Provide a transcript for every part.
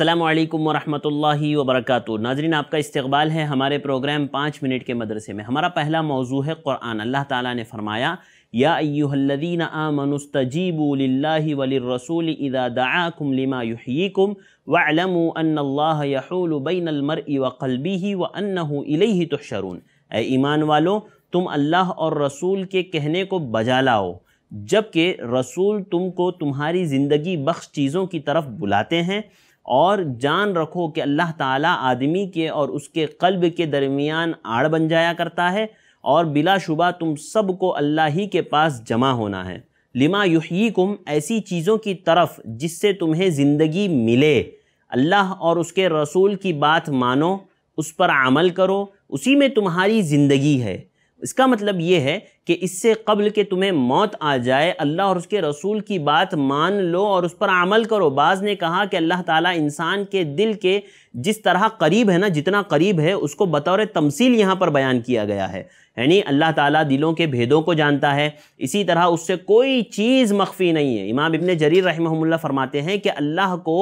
अल्लाम वरहमल वर्क नाजरन आपका इस्तबाल है हमारे प्रोग्राम पाँच मिनट के मदरसे में हमारा पहला मौजू है क़ुरान अल्लाह ताली ने फरमाया या अयुहल्लदीन आमनस्तजीबुल्ला वलरसूल इदा दाकुम लिमा युहीकुम व कलबी तुशरून ए ईमान वालों तुम अल्लाह और रसूल के कहने को बजा लाओ जबकि रसूल तुमको तुम्हारी ज़िंदगी बख्श चीज़ों की तरफ बुलाते हैं और जान रखो कि अल्लाह ताला आदमी के और उसके कल्ब के दरमियान आड़ बन जाया करता है और बिलाशुबा तुम सब को अल्लाह ही के पास जमा होना है लिमा कुम ऐसी चीज़ों की तरफ जिससे तुम्हें ज़िंदगी मिले अल्लाह और उसके रसूल की बात मानो उस पर अमल करो उसी में तुम्हारी ज़िंदगी है इसका मतलब ये है कि इससे कबल के तुम्हें मौत आ जाए अल्लाह और उसके रसूल की बात मान लो और उस पर अमल करो बाज़ ने कहा कि अल्लाह ताला इंसान के दिल के जिस तरह करीब है ना जितना करीब है उसको बतौर तमसील यहाँ पर बयान किया गया है यानी अल्लाह ताला दिलों के भेदों को जानता है इसी तरह उससे कोई चीज़ मख्फी नहीं है इमाम इबन जरीर रहमल फरमाते हैं कि अल्लाह को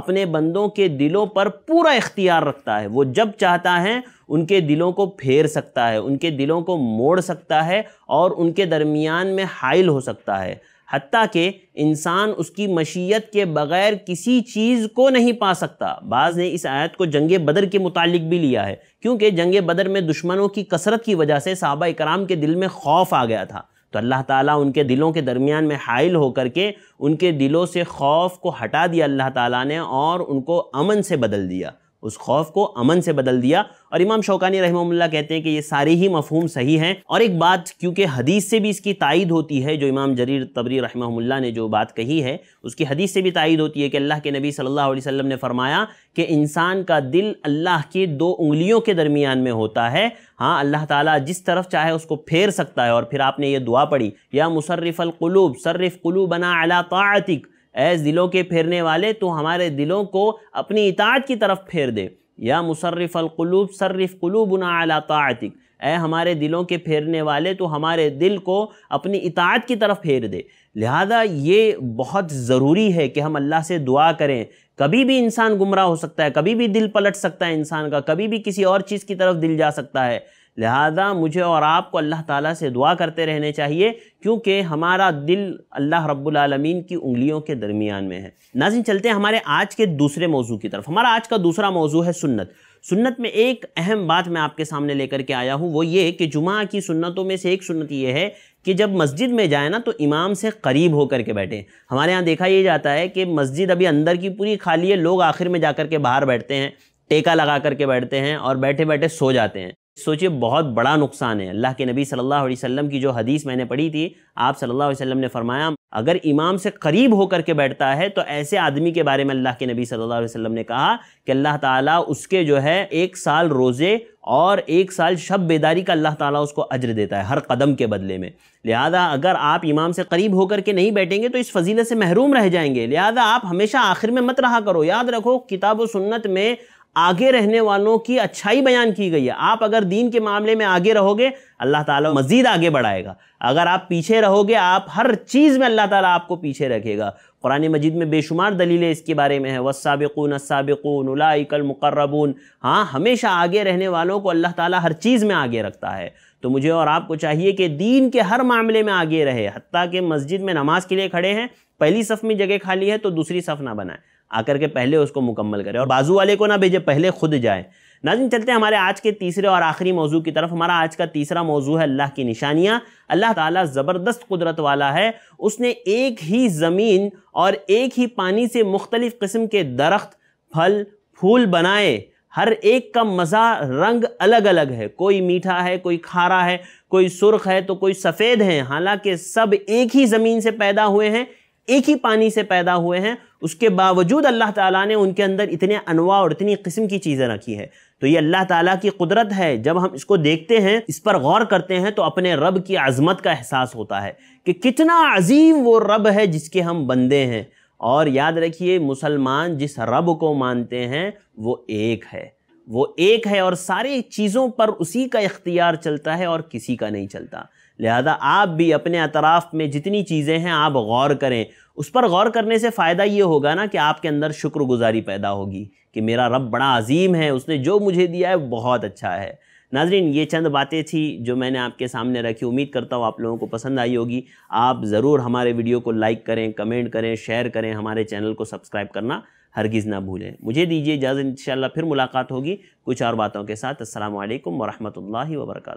अपने बंदों के दिलों पर पूरा इख्तियार रखता है वो जब चाहता है उनके दिलों को फेर सकता है उनके दिलों को मोड़ सकता है और उनके दरमियान में हाइल हो सकता है हती कि इंसान उसकी मशीयत के बग़ैर किसी चीज़ को नहीं पा सकता बाज़ ने इस आयत को जंग बदर के मुतालिक भी लिया है क्योंकि जंग बदर में दुश्मनों की कसरत की वजह से साहबा कराम के दिल में खौफ आ गया था तो अल्लाह ताला उनके दिलों के दरमियान में हाइल होकर के उनके दिलों से खौफ को हटा दिया अल्लाह ताला ने और उनको अमन से बदल दिया उस खौफ को अमन से बदल दिया और इमाम शौकानी रहमल्ला कहते हैं कि ये सारे ही मफहूम सही हैं और एक बात क्योंकि हदीस से भी इसकी तायद होती है जो इमाम जरीर तबरी रहमल्ला ने जो बात कही है उसकी हदीस से भी तायद होती है कि अल्लाह के नबी सल्लल्लाहु अलैहि वसल्लम ने फरमाया कि इंसान का दिल अल्लाह की दो उंगलियों के दरमियान में होता है हाँ अल्लाह ताला जिस तरफ चाहे उसको फेर सकता है और फिर आपने ये दुआ पढ़ी या मुसर्रफ़लकलूब सर्रफ़ कलूबना अला तातिक ऐ दिलों के फेरने वाले तो हमारे दिलों को अपनी इतात की तरफ फेर दे या मुशर्रफ़ अलकलूब सर्रफ़ कलूबना अला तातिक ए हमारे दिलों के फेरने वाले तो हमारे दिल को अपनी इतात की तरफ फेर दे लिहाजा ये बहुत ज़रूरी है कि हम अल्लाह से दुआ करें कभी भी इंसान गुमराह हो सकता है कभी भी दिल पलट सकता है इंसान का कभी भी किसी और चीज़ की तरफ दिल जा सकता है लिहाजा मुझे और आपको अल्लाह ताला से दुआ करते रहने चाहिए क्योंकि हमारा दिल अल्लाह रब्बुल आलमीन की उंगलियों के दरमियान में है नाजिन चलते हैं हमारे आज के दूसरे मौजू की तरफ हमारा आज का दूसरा मौजू है सुन्नत सुन्नत में एक अहम बात मैं आपके सामने लेकर के आया हूँ वो ये कि जुमा की सुन्नतों में से एक सुन्नत ये है कि जब मस्जिद में जाए ना तो इमाम से करीब होकर के बैठें हमारे यहाँ देखा ये जाता है कि मस्जिद अभी अंदर की पूरी खाली है लोग आखिर में जा कर के बाहर बैठते हैं टेका लगा करके बैठते हैं और बैठे बैठे सो जाते हैं सोचिए बहुत बड़ा नुकसान है अल्लाह के नबी सल्लल्लाहु अलैहि वसल्लम की जो हदीस मैंने पढ़ी थी आप सल्लल्लाहु अलैहि वसल्लम ने फरमाया अगर इमाम से करीब होकर के बैठता है तो ऐसे आदमी के बारे में अल्लाह के नबी सल्लल्लाहु अलैहि वसल्लम ने कहा कि अल्लाह ताला उसके जो है एक साल रोज़े और एक साल शब बेदारी का अल्लाह ताला उसको अज्र देता है हर कदम के बदले में लिहाजा अगर आप इमाम से करीब होकर के नहीं बैठेंगे तो इस फजीलत से महरूम रह जाएंगे लिहाजा आप हमेशा आखिर में मत रहा करो याद रखो किताब सुन्नत में आगे रहने वालों की अच्छाई बयान की गई है आप अगर दीन के मामले में आगे रहोगे अल्लाह ताला मज़ीद आगे बढ़ाएगा अगर आप पीछे रहोगे आप हर चीज़ में अल्लाह ताला आपको पीछे रखेगा कुरानी मजीद में बेशुमार दलीलें इसके बारे में है वसाबिकून असाबिकून मुकर्रबून हाँ हमेशा आगे रहने वालों को अल्लाह ताला हर चीज़ में आगे रखता है तो मुझे और आपको चाहिए कि दीन के हर मामले में आगे रहे हती कि मस्जिद में नमाज के लिए खड़े हैं पहली सफ़ में जगह खाली है तो दूसरी सफ़ ना बनाए आकर के पहले उसको मुकम्मल करें और बाजू वाले को ना भेजे पहले खुद जाए नाजिन चलते हैं हमारे आज के तीसरे और आखिरी मौजू की तरफ हमारा आज का तीसरा मौजू है अल्लाह की निशानियाँ अल्लाह ताला ज़बरदस्त कुदरत वाला है उसने एक ही ज़मीन और एक ही पानी से मुख्तलिफ़ किस्म के दरख्त फल फूल बनाए हर एक का मज़ा रंग अलग अलग है कोई मीठा है कोई खारा है कोई सुर्ख है तो कोई सफ़ेद है हालांकि सब एक ही ज़मीन से पैदा हुए हैं एक ही पानी से पैदा हुए हैं उसके बावजूद अल्लाह ताला ने उनके अंदर इतने अनवा और इतनी किस्म की चीज़ें रखी है तो ये अल्लाह ताला की कुदरत है जब हम इसको देखते हैं इस पर गौर करते हैं तो अपने रब की आज़मत का एहसास होता है कि कितना अजीम वो रब है जिसके हम बंदे हैं और याद रखिए मुसलमान जिस रब को मानते हैं वो एक है वो एक है और सारी चीज़ों पर उसी का इख्तियार चलता है और किसी का नहीं चलता लिहाजा आप भी अपने अतराफ़ में जितनी चीज़ें हैं आप गौर करें उस पर गौर करने से फ़ायदा ये होगा ना कि आपके अंदर शुक्रगुजारी पैदा होगी कि मेरा रब बड़ा अजीम है उसने जो मुझे दिया है बहुत अच्छा है नाजरीन ये चंद बातें थी जो मैंने आपके सामने रखी उम्मीद करता हूँ आप लोगों को पसंद आई होगी आप ज़रूर हमारे वीडियो को लाइक करें कमेंट करें शेयर करें हमारे चैनल को सब्सक्राइब करना हरगिज़ ना भूलें मुझे दीजिए इजाज़त इन फिर मुलाकात होगी कुछ और बातों के साथ असल वरहमल वर्का